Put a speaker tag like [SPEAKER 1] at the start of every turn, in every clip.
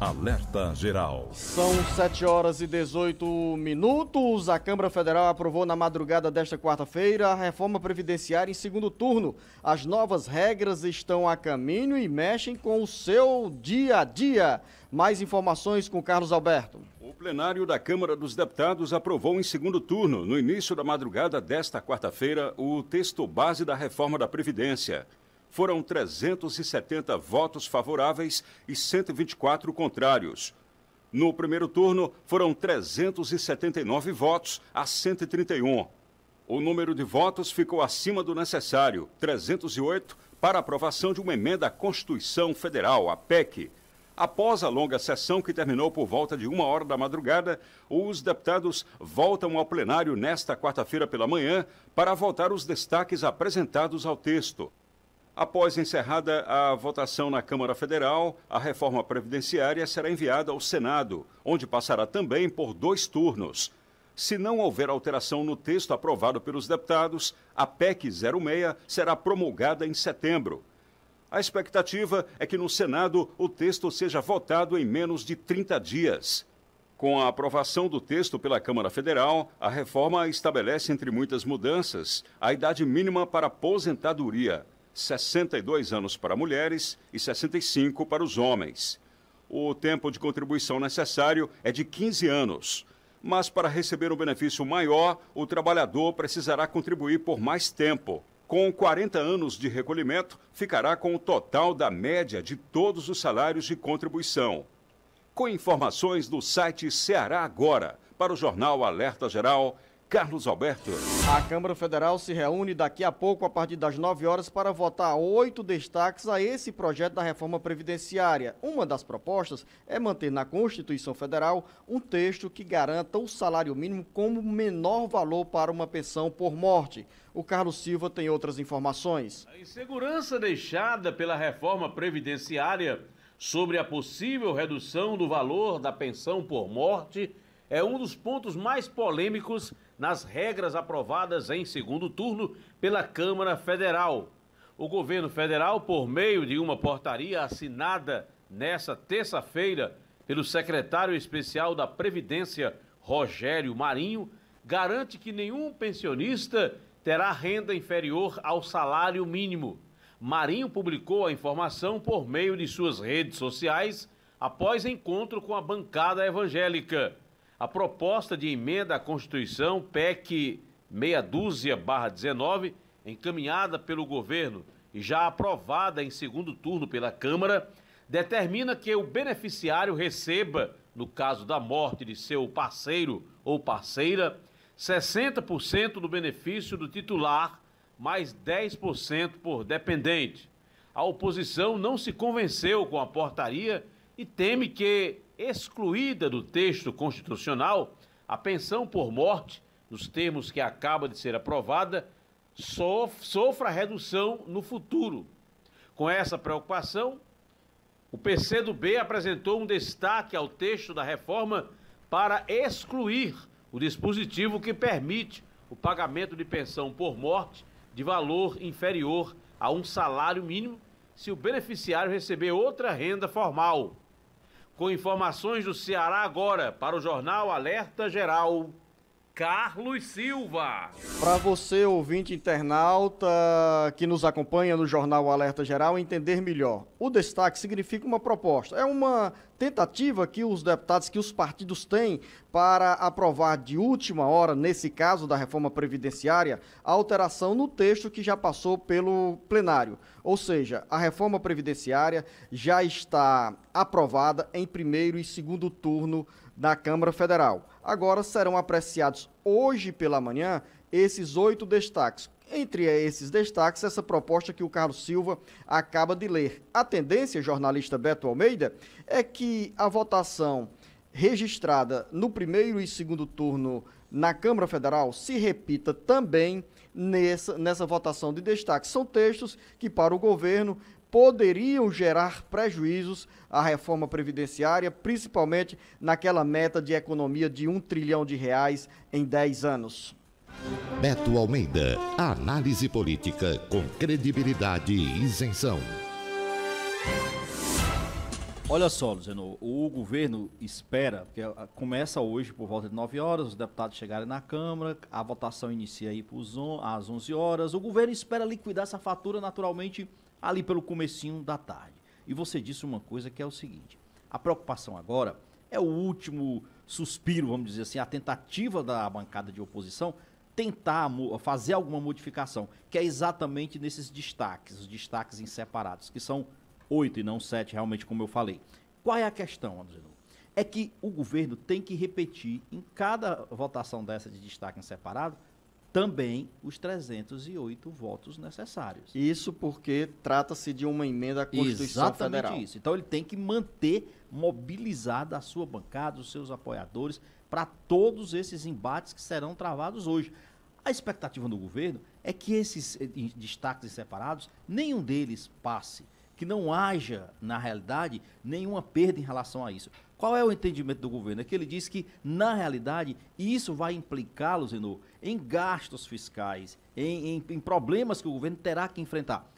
[SPEAKER 1] Alerta Geral. São
[SPEAKER 2] 7 horas e 18 minutos. A Câmara Federal aprovou na madrugada desta quarta-feira a reforma previdenciária em segundo turno. As novas regras estão a caminho e mexem com o seu dia a dia. Mais informações com Carlos Alberto.
[SPEAKER 1] O plenário da Câmara dos Deputados aprovou em segundo turno, no início da madrugada desta quarta-feira, o texto base da reforma da Previdência foram 370 votos favoráveis e 124 contrários. No primeiro turno, foram 379 votos a 131. O número de votos ficou acima do necessário, 308, para aprovação de uma emenda à Constituição Federal, a PEC. Após a longa sessão, que terminou por volta de uma hora da madrugada, os deputados voltam ao plenário nesta quarta-feira pela manhã para votar os destaques apresentados ao texto. Após encerrada a votação na Câmara Federal, a reforma previdenciária será enviada ao Senado, onde passará também por dois turnos. Se não houver alteração no texto aprovado pelos deputados, a PEC 06 será promulgada em setembro. A expectativa é que no Senado o texto seja votado em menos de 30 dias. Com a aprovação do texto pela Câmara Federal, a reforma estabelece, entre muitas mudanças, a idade mínima para aposentadoria 62 anos para mulheres e 65 para os homens. O tempo de contribuição necessário é de 15 anos, mas para receber um benefício maior, o trabalhador precisará contribuir por mais tempo. Com 40 anos de recolhimento, ficará com o total da média de todos os salários de contribuição. Com informações do site Ceará Agora, para o jornal Alerta Geral, Carlos Alberto.
[SPEAKER 2] A Câmara Federal se reúne daqui a pouco, a partir das 9 horas, para votar oito destaques a esse projeto da reforma previdenciária. Uma das propostas é manter na Constituição Federal um texto que garanta o salário mínimo como menor valor para uma pensão por morte. O Carlos Silva tem outras informações.
[SPEAKER 3] A insegurança deixada pela reforma previdenciária sobre a possível redução do valor da pensão por morte é um dos pontos mais polêmicos nas regras aprovadas em segundo turno pela Câmara Federal. O governo federal, por meio de uma portaria assinada nesta terça-feira pelo secretário especial da Previdência, Rogério Marinho, garante que nenhum pensionista terá renda inferior ao salário mínimo. Marinho publicou a informação por meio de suas redes sociais após encontro com a bancada evangélica a proposta de emenda à Constituição PEC 612 19, encaminhada pelo governo e já aprovada em segundo turno pela Câmara, determina que o beneficiário receba, no caso da morte de seu parceiro ou parceira, 60% do benefício do titular, mais 10% por dependente. A oposição não se convenceu com a portaria e teme que excluída do texto constitucional a pensão por morte, nos termos que acaba de ser aprovada, sofra redução no futuro. Com essa preocupação, o PCdoB apresentou um destaque ao texto da reforma para excluir o dispositivo que permite o pagamento de pensão por morte de valor inferior a um salário mínimo se o beneficiário receber outra renda formal com informações do Ceará agora para o Jornal Alerta Geral. Carlos Silva.
[SPEAKER 2] Para você, ouvinte internauta que nos acompanha no Jornal Alerta Geral, entender melhor. O destaque significa uma proposta. É uma tentativa que os deputados, que os partidos têm para aprovar de última hora, nesse caso da reforma previdenciária, a alteração no texto que já passou pelo plenário. Ou seja, a reforma previdenciária já está aprovada em primeiro e segundo turno da Câmara Federal. Agora serão apreciados hoje pela manhã esses oito destaques. Entre esses destaques, essa proposta que o Carlos Silva acaba de ler. A tendência, jornalista Beto Almeida, é que a votação registrada no primeiro e segundo turno na Câmara Federal se repita também nessa, nessa votação de destaque. São textos que, para o governo, poderiam gerar prejuízos à reforma previdenciária, principalmente naquela meta de economia de um trilhão de reais em 10 anos.
[SPEAKER 1] Beto Almeida, análise política com credibilidade e isenção.
[SPEAKER 4] Olha só, Luciano, o governo espera, porque começa hoje por volta de 9 horas, os deputados chegarem na Câmara, a votação inicia aí às 11 horas. O governo espera liquidar essa fatura naturalmente ali pelo comecinho da tarde. E você disse uma coisa que é o seguinte, a preocupação agora é o último suspiro, vamos dizer assim, a tentativa da bancada de oposição tentar fazer alguma modificação, que é exatamente nesses destaques, os destaques em separados, que são oito e não sete, realmente, como eu falei. Qual é a questão, André? É que o governo tem que repetir em cada votação dessa de destaque em separado também os 308 votos necessários.
[SPEAKER 2] Isso porque trata-se de uma emenda à Constituição Exatamente Federal. Isso.
[SPEAKER 4] Então ele tem que manter mobilizada a sua bancada, os seus apoiadores, para todos esses embates que serão travados hoje. A expectativa do governo é que esses eh, destaques separados, nenhum deles passe, que não haja, na realidade, nenhuma perda em relação a isso. Qual é o entendimento do governo? É que ele diz que, na realidade, isso vai implicá-los, em gastos fiscais, em, em, em problemas que o governo terá que enfrentar.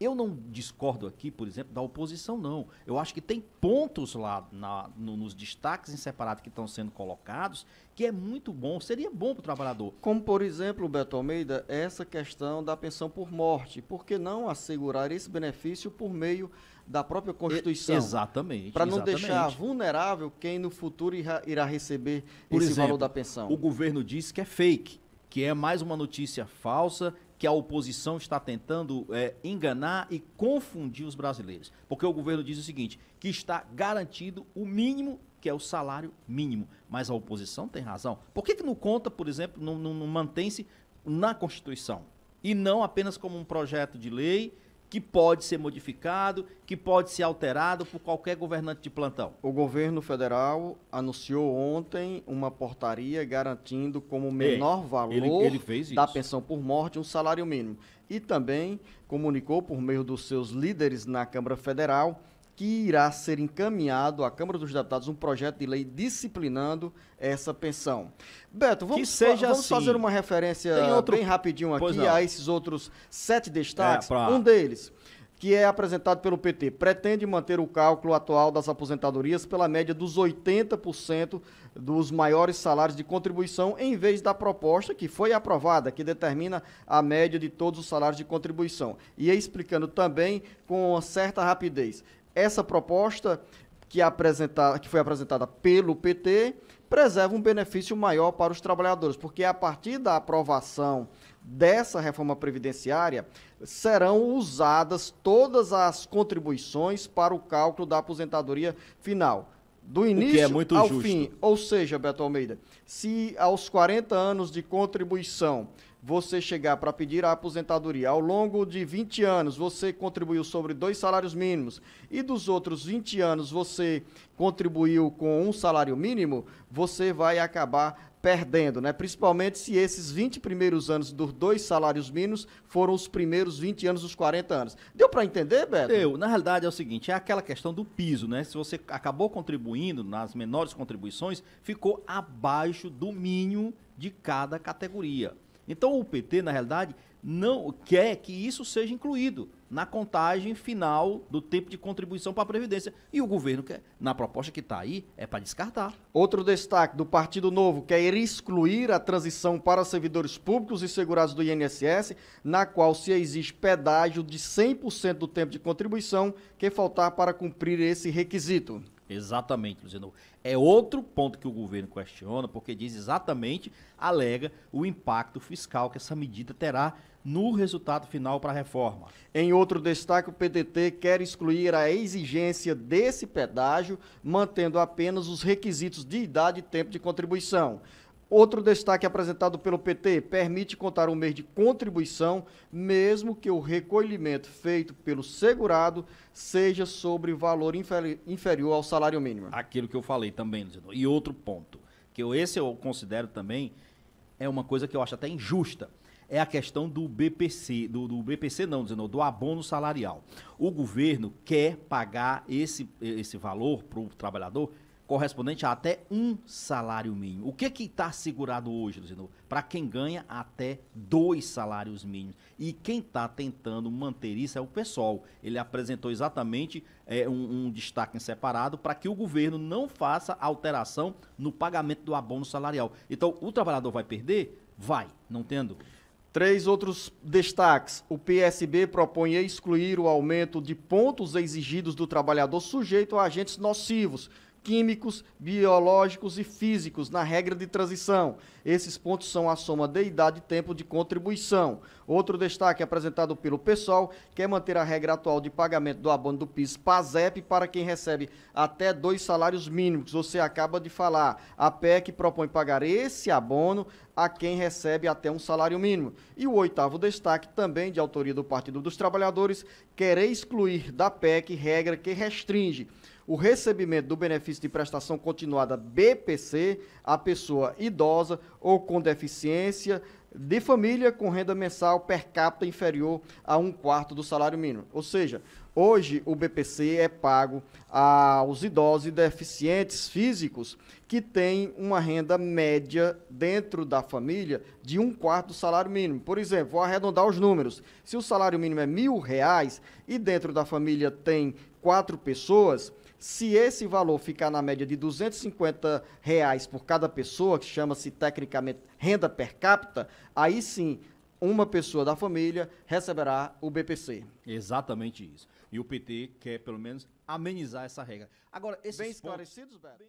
[SPEAKER 4] Eu não discordo aqui, por exemplo, da oposição, não. Eu acho que tem pontos lá na, no, nos destaques em separado que estão sendo colocados
[SPEAKER 2] que é muito bom, seria bom para o trabalhador. Como, por exemplo, Beto Almeida, essa questão da pensão por morte. Por que não assegurar esse benefício por meio da própria Constituição? E,
[SPEAKER 4] exatamente. Para não exatamente. deixar
[SPEAKER 2] vulnerável quem no futuro irá, irá receber por esse exemplo, valor da pensão. O governo diz que é fake que é mais uma notícia falsa que a
[SPEAKER 4] oposição está tentando é, enganar e confundir os brasileiros. Porque o governo diz o seguinte: que está garantido o mínimo, que é o salário mínimo. Mas a oposição tem razão. Por que, que não conta, por exemplo, não, não, não mantém-se na Constituição? E não apenas como um projeto de lei que pode ser modificado, que pode ser alterado
[SPEAKER 2] por qualquer governante de plantão? O governo federal anunciou ontem uma portaria garantindo como é, menor é, valor ele, ele da pensão por morte um salário mínimo. E também comunicou por meio dos seus líderes na Câmara Federal que irá ser encaminhado à Câmara dos Deputados um projeto de lei disciplinando essa pensão. Beto, vamos, seja vamos assim. fazer uma referência outro... bem rapidinho aqui a esses outros sete destaques. É, pra... Um deles que é apresentado pelo PT, pretende manter o cálculo atual das aposentadorias pela média dos 80% dos maiores salários de contribuição, em vez da proposta que foi aprovada, que determina a média de todos os salários de contribuição. E é explicando também com certa rapidez essa proposta que, apresentar, que foi apresentada pelo PT preserva um benefício maior para os trabalhadores, porque a partir da aprovação dessa reforma previdenciária serão usadas todas as contribuições para o cálculo da aposentadoria final. Do é início é ao justo. fim, ou seja, Beto Almeida, se aos 40 anos de contribuição você chegar para pedir a aposentadoria, ao longo de 20 anos você contribuiu sobre dois salários mínimos e dos outros 20 anos você contribuiu com um salário mínimo, você vai acabar perdendo, né? Principalmente se esses 20 primeiros anos dos dois salários mínimos foram os primeiros 20 anos dos 40 anos. Deu para entender, Beto? Deu. Na realidade é o seguinte, é aquela questão
[SPEAKER 4] do piso, né? Se você acabou contribuindo nas menores contribuições, ficou abaixo do mínimo de cada categoria. Então o PT, na realidade, não quer que isso seja incluído na contagem final do tempo de contribuição para a Previdência.
[SPEAKER 2] E o governo, quer, na proposta que está aí, é para descartar. Outro destaque do Partido Novo quer excluir a transição para servidores públicos e segurados do INSS, na qual se exige pedágio de 100% do tempo de contribuição que faltar para cumprir esse requisito. Exatamente, Luciano. É outro ponto que o governo questiona, porque
[SPEAKER 4] diz exatamente, alega o impacto fiscal que essa medida terá no
[SPEAKER 2] resultado final para a reforma. Em outro destaque, o PDT quer excluir a exigência desse pedágio, mantendo apenas os requisitos de idade e tempo de contribuição. Outro destaque apresentado pelo PT permite contar um mês de contribuição, mesmo que o recolhimento feito pelo segurado seja sobre valor inferior ao salário mínimo. Aquilo que eu falei também, E outro ponto, que eu, esse eu
[SPEAKER 4] considero também, é uma coisa que eu acho até injusta é a questão do BPC, do, do BPC não, dizendo, do abono salarial. O governo quer pagar esse, esse valor para o trabalhador correspondente a até um salário mínimo. O que que está segurado hoje, Luzinor? Para quem ganha até dois salários mínimos. E quem está tentando manter isso é o pessoal. Ele apresentou exatamente é, um, um destaque em separado para que o governo não faça alteração no pagamento do abono salarial.
[SPEAKER 2] Então, o trabalhador vai perder? Vai, não tendo. Três outros destaques. O PSB propõe excluir o aumento de pontos exigidos do trabalhador sujeito a agentes nocivos, químicos, biológicos e físicos na regra de transição. Esses pontos são a soma de idade e tempo de contribuição. Outro destaque apresentado pelo pessoal quer manter a regra atual de pagamento do abono do PIS-PASEP para quem recebe até dois salários mínimos. Você acaba de falar. A PEC propõe pagar esse abono a quem recebe até um salário mínimo. E o oitavo destaque, também de autoria do Partido dos Trabalhadores, quer excluir da PEC regra que restringe o recebimento do benefício de prestação continuada BPC a pessoa idosa ou com deficiência de família com renda mensal per capita inferior a um quarto do salário mínimo. Ou seja, hoje o BPC é pago aos idosos e deficientes físicos que tem uma renda média dentro da família de um quarto do salário mínimo. Por exemplo, vou arredondar os números. Se o salário mínimo é mil reais e dentro da família tem quatro pessoas, se esse valor ficar na média de 250 reais por cada pessoa, que chama-se tecnicamente renda per capita, aí sim uma pessoa da família receberá o BPC.
[SPEAKER 4] Exatamente isso. E o PT quer, pelo menos, amenizar essa regra.
[SPEAKER 2] Agora, esses Bem esclarecidos, pontos... Beto?